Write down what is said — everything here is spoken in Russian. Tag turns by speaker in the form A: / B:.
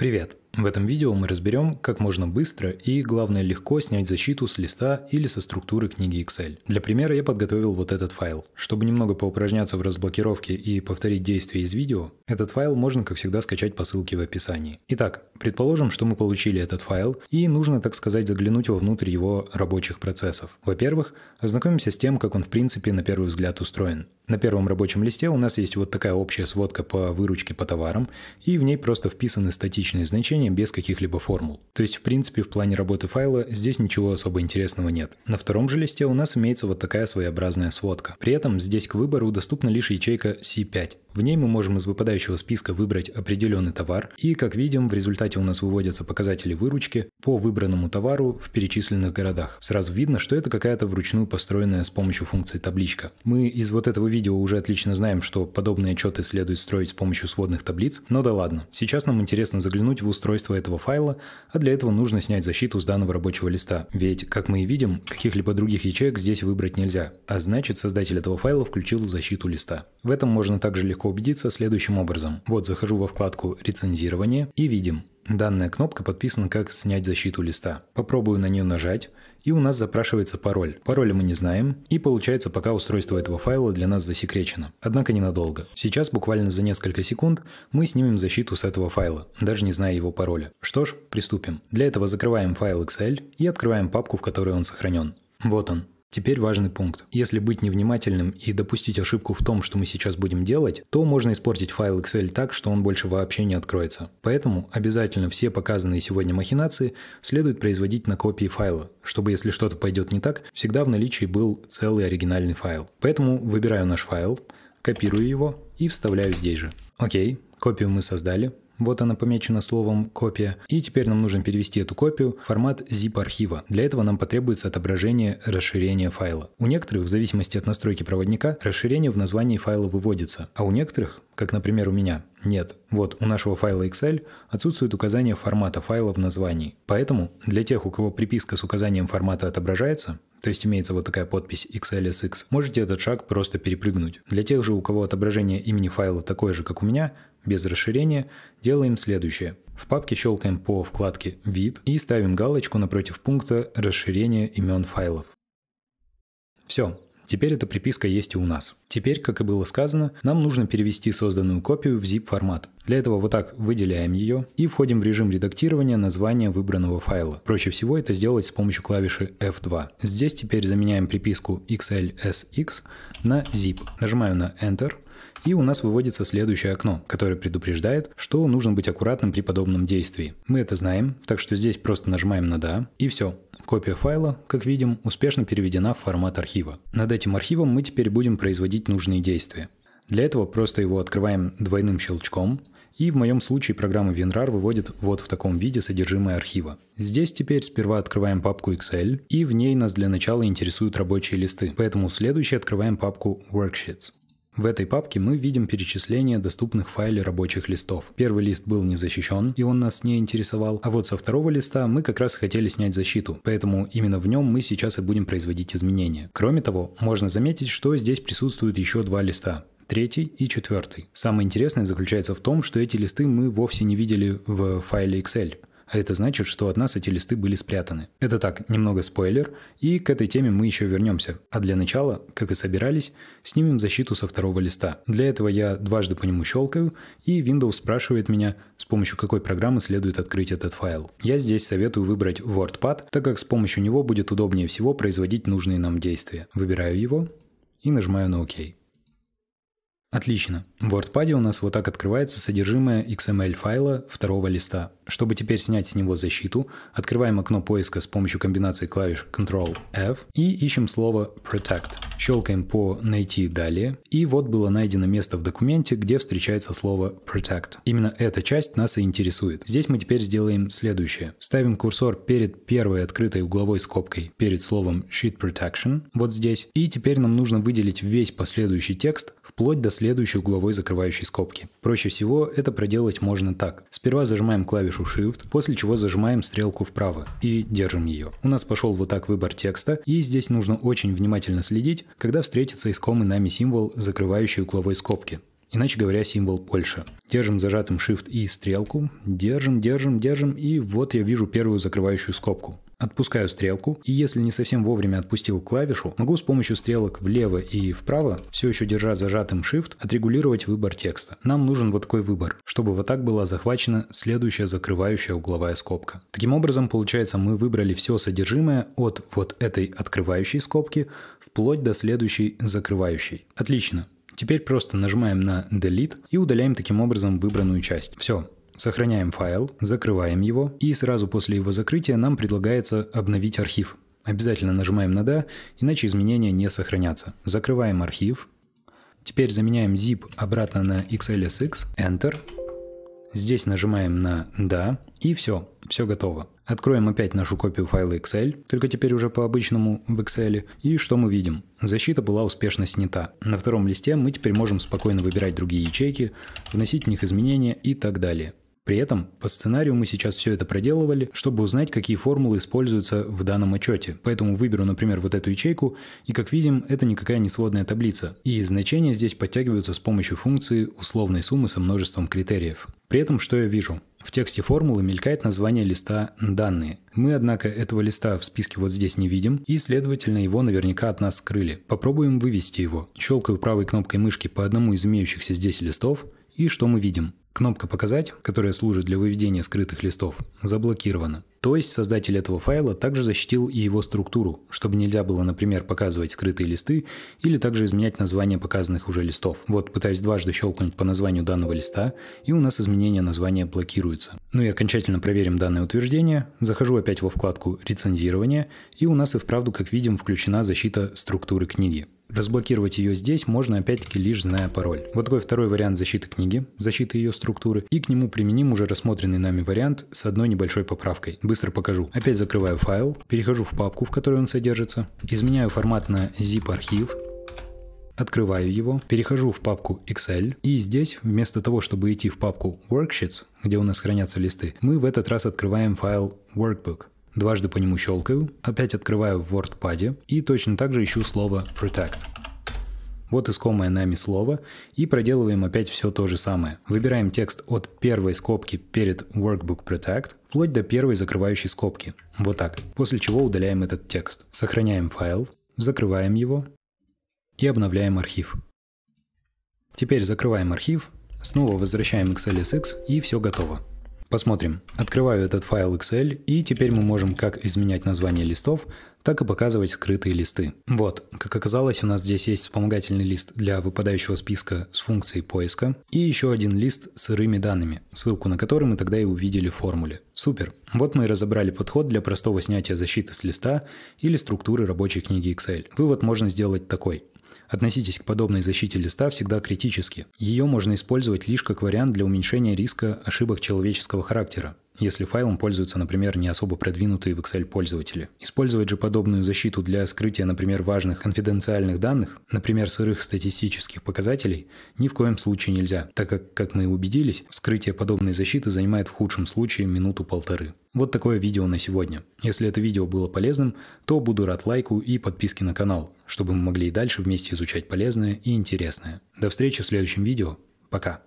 A: Привет! В этом видео мы разберем, как можно быстро и, главное, легко снять защиту с листа или со структуры книги Excel. Для примера я подготовил вот этот файл. Чтобы немного поупражняться в разблокировке и повторить действия из видео, этот файл можно, как всегда, скачать по ссылке в описании. Итак, предположим, что мы получили этот файл, и нужно, так сказать, заглянуть вовнутрь его рабочих процессов. Во-первых, ознакомимся с тем, как он в принципе на первый взгляд устроен. На первом рабочем листе у нас есть вот такая общая сводка по выручке по товарам, и в ней просто вписаны статичные значения решение без каких-либо формул. То есть, в принципе, в плане работы файла здесь ничего особо интересного нет. На втором же листе у нас имеется вот такая своеобразная сводка. При этом здесь к выбору доступна лишь ячейка C5. В ней мы можем из выпадающего списка выбрать определенный товар, и, как видим, в результате у нас выводятся показатели выручки по выбранному товару в перечисленных городах. Сразу видно, что это какая-то вручную построенная с помощью функции табличка. Мы из вот этого видео уже отлично знаем, что подобные отчеты следует строить с помощью сводных таблиц, но да ладно. Сейчас нам интересно заглянуть в устройство устройства этого файла, а для этого нужно снять защиту с данного рабочего листа. Ведь, как мы и видим, каких-либо других ячеек здесь выбрать нельзя, а значит создатель этого файла включил защиту листа. В этом можно также легко убедиться следующим образом. Вот захожу во вкладку «Рецензирование» и видим, Данная кнопка подписана как «Снять защиту листа». Попробую на нее нажать, и у нас запрашивается пароль. Пароля мы не знаем, и получается пока устройство этого файла для нас засекречено. Однако ненадолго. Сейчас, буквально за несколько секунд, мы снимем защиту с этого файла, даже не зная его пароля. Что ж, приступим. Для этого закрываем файл Excel и открываем папку, в которой он сохранен. Вот он. Теперь важный пункт. Если быть невнимательным и допустить ошибку в том, что мы сейчас будем делать, то можно испортить файл Excel так, что он больше вообще не откроется. Поэтому обязательно все показанные сегодня махинации следует производить на копии файла, чтобы если что-то пойдет не так, всегда в наличии был целый оригинальный файл. Поэтому выбираю наш файл, копирую его и вставляю здесь же. Окей, копию мы создали. Вот она помечена словом «копия». И теперь нам нужно перевести эту копию в формат zip-архива. Для этого нам потребуется отображение расширения файла. У некоторых, в зависимости от настройки проводника, расширение в названии файла выводится, а у некоторых, как, например, у меня, нет. Вот у нашего файла Excel отсутствует указание формата файла в названии. Поэтому для тех, у кого приписка с указанием формата отображается, то есть имеется вот такая подпись XLSX, можете этот шаг просто перепрыгнуть. Для тех же, у кого отображение имени файла такое же, как у меня, без расширения, делаем следующее. В папке щелкаем по вкладке «Вид» и ставим галочку напротив пункта «Расширение имен файлов». Все, Теперь эта приписка есть и у нас. Теперь, как и было сказано, нам нужно перевести созданную копию в zip формат. Для этого вот так выделяем ее и входим в режим редактирования названия выбранного файла. Проще всего это сделать с помощью клавиши F2. Здесь теперь заменяем приписку xlsx на zip. Нажимаю на Enter – и у нас выводится следующее окно, которое предупреждает, что нужно быть аккуратным при подобном действии. Мы это знаем, так что здесь просто нажимаем на «Да» и все. Копия файла, как видим, успешно переведена в формат архива. Над этим архивом мы теперь будем производить нужные действия. Для этого просто его открываем двойным щелчком, и в моем случае программа WinRAR выводит вот в таком виде содержимое архива. Здесь теперь сперва открываем папку Excel, и в ней нас для начала интересуют рабочие листы, поэтому следующий открываем папку Worksheets. В этой папке мы видим перечисление доступных в рабочих листов. Первый лист был не защищен, и он нас не интересовал, а вот со второго листа мы как раз хотели снять защиту, поэтому именно в нем мы сейчас и будем производить изменения. Кроме того, можно заметить, что здесь присутствуют еще два листа третий и четвертый. Самое интересное заключается в том, что эти листы мы вовсе не видели в файле Excel а это значит, что от нас эти листы были спрятаны. Это так, немного спойлер, и к этой теме мы еще вернемся. А для начала, как и собирались, снимем защиту со второго листа. Для этого я дважды по нему щелкаю, и Windows спрашивает меня, с помощью какой программы следует открыть этот файл. Я здесь советую выбрать WordPad, так как с помощью него будет удобнее всего производить нужные нам действия. Выбираю его и нажимаю на ОК. OK. Отлично. В WordPad у нас вот так открывается содержимое XML-файла второго листа. Чтобы теперь снять с него защиту, открываем окно поиска с помощью комбинации клавиш Ctrl-F и ищем слово Protect щелкаем по «Найти далее», и вот было найдено место в документе, где встречается слово «Protect». Именно эта часть нас и интересует. Здесь мы теперь сделаем следующее. Ставим курсор перед первой открытой угловой скобкой, перед словом «Sheet Protection», вот здесь, и теперь нам нужно выделить весь последующий текст вплоть до следующей угловой закрывающей скобки. Проще всего это проделать можно так. Сперва зажимаем клавишу Shift, после чего зажимаем стрелку вправо и держим ее. У нас пошел вот так выбор текста, и здесь нужно очень внимательно следить, когда встретится искомый нами символ, закрывающий угловой скобки, иначе говоря, символ Польши. Держим зажатым Shift и стрелку, держим, держим, держим, и вот я вижу первую закрывающую скобку. Отпускаю стрелку, и если не совсем вовремя отпустил клавишу, могу с помощью стрелок влево и вправо, все еще держа зажатым Shift, отрегулировать выбор текста. Нам нужен вот такой выбор, чтобы вот так была захвачена следующая закрывающая угловая скобка. Таким образом, получается, мы выбрали все содержимое от вот этой открывающей скобки вплоть до следующей закрывающей. Отлично. Теперь просто нажимаем на Delete и удаляем таким образом выбранную часть. Все, Сохраняем файл, закрываем его, и сразу после его закрытия нам предлагается обновить архив. Обязательно нажимаем на «Да», иначе изменения не сохранятся. Закрываем архив. Теперь заменяем zip обратно на XLSX, Enter. Здесь нажимаем на «Да», и все, все готово. Откроем опять нашу копию файла Excel, только теперь уже по-обычному в Excel. И что мы видим? Защита была успешно снята. На втором листе мы теперь можем спокойно выбирать другие ячейки, вносить в них изменения и так далее. При этом по сценарию мы сейчас все это проделывали, чтобы узнать, какие формулы используются в данном отчете. Поэтому выберу, например, вот эту ячейку, и как видим, это никакая не сводная таблица. И значения здесь подтягиваются с помощью функции условной суммы со множеством критериев. При этом что я вижу? В тексте формулы мелькает название листа «Данные». Мы, однако, этого листа в списке вот здесь не видим, и, следовательно, его наверняка от нас скрыли. Попробуем вывести его. Щелкаю правой кнопкой мышки по одному из имеющихся здесь листов – и что мы видим? Кнопка «Показать», которая служит для выведения скрытых листов, заблокирована. То есть создатель этого файла также защитил и его структуру, чтобы нельзя было, например, показывать скрытые листы или также изменять название показанных уже листов. Вот пытаюсь дважды щелкнуть по названию данного листа, и у нас изменение названия блокируется. Ну и окончательно проверим данное утверждение. Захожу опять во вкладку «Рецензирование», и у нас и вправду, как видим, включена защита структуры книги. Разблокировать ее здесь можно опять-таки лишь зная пароль. Вот такой второй вариант защиты книги, защиты ее структуры, и к нему применим уже рассмотренный нами вариант с одной небольшой поправкой. Быстро покажу. Опять закрываю файл, перехожу в папку, в которой он содержится, изменяю формат на zip-архив, открываю его, перехожу в папку Excel, и здесь вместо того, чтобы идти в папку Worksheets, где у нас хранятся листы, мы в этот раз открываем файл Workbook дважды по нему щелкаю, опять открываю в WordPad и точно так же ищу слово Protect. Вот искомое нами слово и проделываем опять все то же самое. Выбираем текст от первой скобки перед Workbook Protect вплоть до первой закрывающей скобки. Вот так. После чего удаляем этот текст. Сохраняем файл, закрываем его и обновляем архив. Теперь закрываем архив, снова возвращаем XLSX и все готово. Посмотрим. Открываю этот файл Excel, и теперь мы можем как изменять название листов, так и показывать скрытые листы. Вот, как оказалось, у нас здесь есть вспомогательный лист для выпадающего списка с функцией поиска и еще один лист с сырыми данными, ссылку на который мы тогда и увидели в формуле. Супер! Вот мы и разобрали подход для простого снятия защиты с листа или структуры рабочей книги Excel. Вывод можно сделать такой. Относитесь к подобной защите листа всегда критически. Ее можно использовать лишь как вариант для уменьшения риска ошибок человеческого характера если файлом пользуются, например, не особо продвинутые в Excel пользователи. Использовать же подобную защиту для скрытия, например, важных конфиденциальных данных, например, сырых статистических показателей, ни в коем случае нельзя, так как, как мы и убедились, вскрытие подобной защиты занимает в худшем случае минуту-полторы. Вот такое видео на сегодня. Если это видео было полезным, то буду рад лайку и подписке на канал, чтобы мы могли и дальше вместе изучать полезное и интересное. До встречи в следующем видео. Пока.